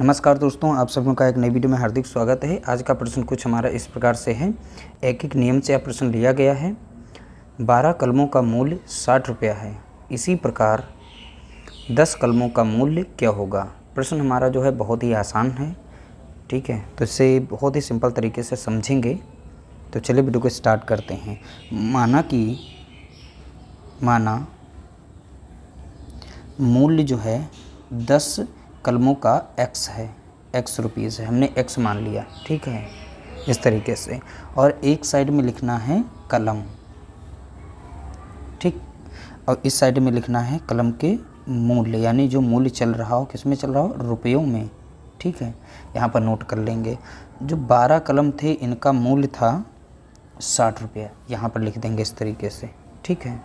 नमस्कार दोस्तों आप सब लोग का एक नई वीडियो में हार्दिक स्वागत है आज का प्रश्न कुछ हमारा इस प्रकार से है एक एक नियम से यह प्रश्न लिया गया है बारह कलमों का मूल्य साठ रुपया है इसी प्रकार दस कलमों का मूल्य क्या होगा प्रश्न हमारा जो है बहुत ही आसान है ठीक है तो इसे बहुत ही सिंपल तरीके से समझेंगे तो चलिए वीडियो को स्टार्ट करते हैं माना कि माना मूल्य जो है दस कलमों का एक्स है एक्स रुपीज़ है हमने एक्स मान लिया ठीक है इस तरीके से और एक साइड में लिखना है कलम ठीक और इस साइड में लिखना है कलम के मूल्य यानी जो मूल्य चल रहा हो किस में चल रहा हो रुपयों में ठीक है यहाँ पर नोट कर लेंगे जो बारह कलम थे इनका मूल्य था साठ रुपया यहाँ पर लिख देंगे इस तरीके से ठीक है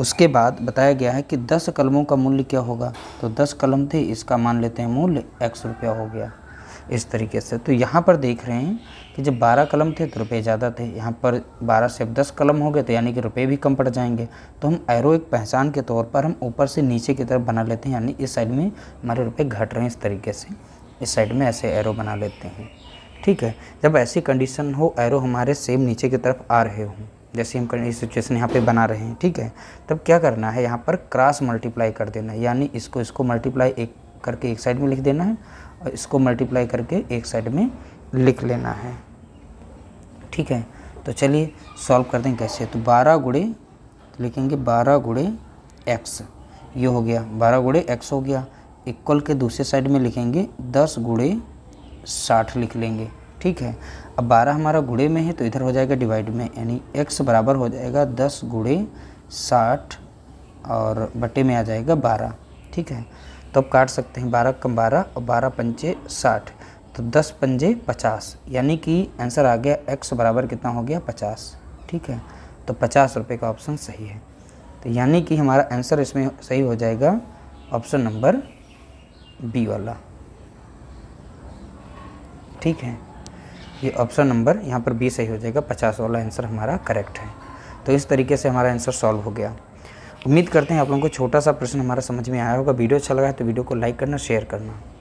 उसके बाद बताया गया है कि दस कलमों का मूल्य क्या होगा तो दस कलम थे इसका मान लेते हैं मूल्य एक्स रुपया हो गया इस तरीके से तो यहाँ पर देख रहे हैं कि जब बारह कलम थे तो रुपये ज़्यादा थे यहाँ पर बारह से अब दस कलम हो गए तो यानी कि रुपये भी कम पड़ जाएंगे तो हम एरो एक पहचान के तौर पर हम ऊपर से नीचे की तरफ बना लेते हैं यानी इस साइड में हमारे रुपये घट रहे हैं इस तरीके से इस साइड में ऐसे एरो बना लेते हैं ठीक है जब ऐसी कंडीशन हो एरो हमारे सेम नीचे की तरफ आ रहे हों जैसे हम करें सिचुएशन यहाँ पे बना रहे हैं ठीक है तब क्या करना है यहाँ पर क्रॉस मल्टीप्लाई कर देना है यानी इसको इसको मल्टीप्लाई एक करके एक साइड में लिख देना है और इसको मल्टीप्लाई करके एक साइड में लिख लेना है ठीक है तो चलिए सॉल्व कर दें कैसे तो बारह गुड़े तो लिखेंगे बारह गुड़े एक्स ये हो गया बारह गुड़े एक्स हो गया इक्वल के दूसरे साइड में लिखेंगे दस गुड़े साठ लिख लेंगे ठीक है अब बारह हमारा गुड़े में है तो इधर हो जाएगा डिवाइड में यानी एक्स बराबर हो जाएगा दस गुड़े साठ और बटे में आ जाएगा बारह ठीक है तो अब काट सकते हैं बारह कम बारह और बारह पंजे साठ तो दस पंजे पचास यानी कि आंसर आ गया एक्स बराबर कितना हो गया पचास ठीक है तो पचास रुपये का ऑप्शन सही है तो यानी कि हमारा आंसर इसमें सही हो जाएगा ऑप्शन नंबर बी वाला ठीक है ये ऑप्शन नंबर यहाँ पर बी सही हो जाएगा पचास वाला आंसर हमारा करेक्ट है तो इस तरीके से हमारा आंसर सॉल्व हो गया उम्मीद करते हैं आप लोगों को छोटा सा प्रश्न हमारा समझ में आया होगा वीडियो अच्छा लगा है तो वीडियो को लाइक करना शेयर करना